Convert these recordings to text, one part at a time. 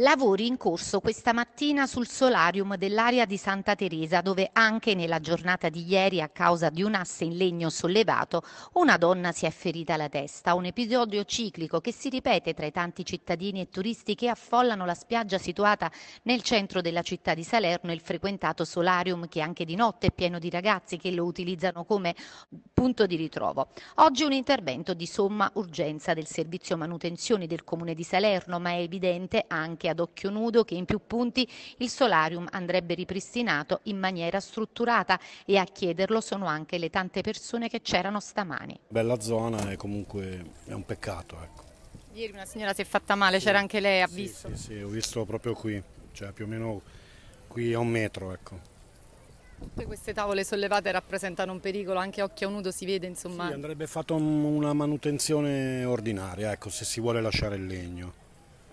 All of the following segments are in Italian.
Lavori in corso questa mattina sul solarium dell'area di Santa Teresa, dove anche nella giornata di ieri, a causa di un asse in legno sollevato, una donna si è ferita la testa. Un episodio ciclico che si ripete tra i tanti cittadini e turisti che affollano la spiaggia situata nel centro della città di Salerno, il frequentato solarium che anche di notte è pieno di ragazzi che lo utilizzano come punto di ritrovo. Oggi un intervento di somma urgenza del servizio manutenzione del comune di Salerno, ma è evidente anche ad occhio nudo che in più punti il solarium andrebbe ripristinato in maniera strutturata e a chiederlo sono anche le tante persone che c'erano stamani. Bella zona e comunque è un peccato. Ecco. Ieri una signora si è fatta male, sì. c'era anche lei, ha sì, visto? Sì, sì, ho visto proprio qui, cioè più o meno qui a un metro. Ecco. Tutte queste tavole sollevate rappresentano un pericolo, anche a occhio nudo si vede insomma. Sì, andrebbe fatta una manutenzione ordinaria, ecco, se si vuole lasciare il legno.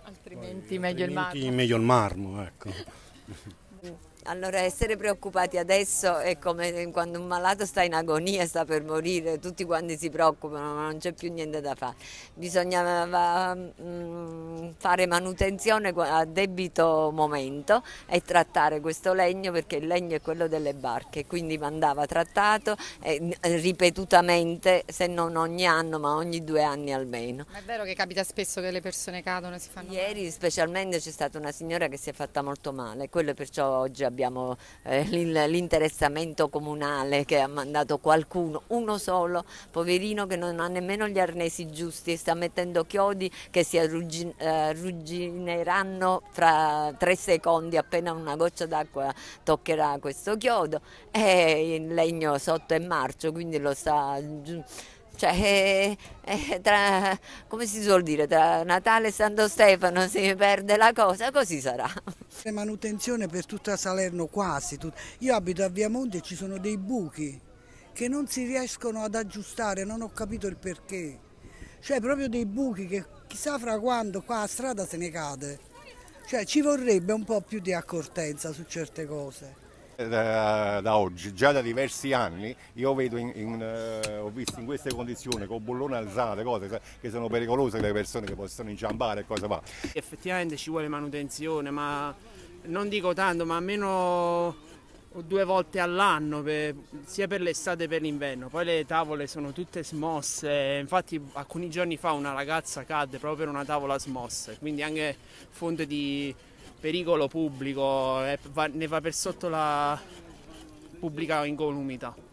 Altrimenti, Poi, meglio, altrimenti il meglio il marmo. Ecco. Allora essere preoccupati adesso è come quando un malato sta in agonia, sta per morire, tutti quanti si preoccupano, ma non c'è più niente da fare. Bisognava mm, fare manutenzione a debito momento e trattare questo legno perché il legno è quello delle barche, quindi andava trattato mm, ripetutamente, se non ogni anno, ma ogni due anni almeno. Ma è vero che capita spesso che le persone cadono e si fanno Ieri male. specialmente c'è stata una signora che si è fatta molto male, quello perciò oggi abbiamo abbiamo eh, l'interessamento comunale che ha mandato qualcuno, uno solo, poverino che non ha nemmeno gli arnesi giusti e sta mettendo chiodi che si arruggin eh, arruggineranno fra tre secondi appena una goccia d'acqua toccherà questo chiodo e il legno sotto è marcio quindi lo sta cioè, eh, eh, tra, come si suol dire, tra Natale e Santo Stefano si perde la cosa, così sarà. Le manutenzione per tutta Salerno quasi, tut... io abito a Viamonte e ci sono dei buchi che non si riescono ad aggiustare, non ho capito il perché. Cioè proprio dei buchi che chissà fra quando qua a strada se ne cade. Cioè ci vorrebbe un po' più di accortezza su certe cose. Da, da, oggi, già da diversi anni, io vedo in, in, uh, ho visto in queste condizioni con bullone alzate, cose che sono pericolose per le persone che possono inciampare e cosa va. Effettivamente ci vuole manutenzione, ma non dico tanto, ma almeno due volte all'anno, per, sia per l'estate che per l'inverno. Poi le tavole sono tutte smosse, infatti alcuni giorni fa una ragazza cadde proprio per una tavola smossa, quindi anche fonte di pericolo pubblico, eh, ne va per sotto la pubblica incolumità.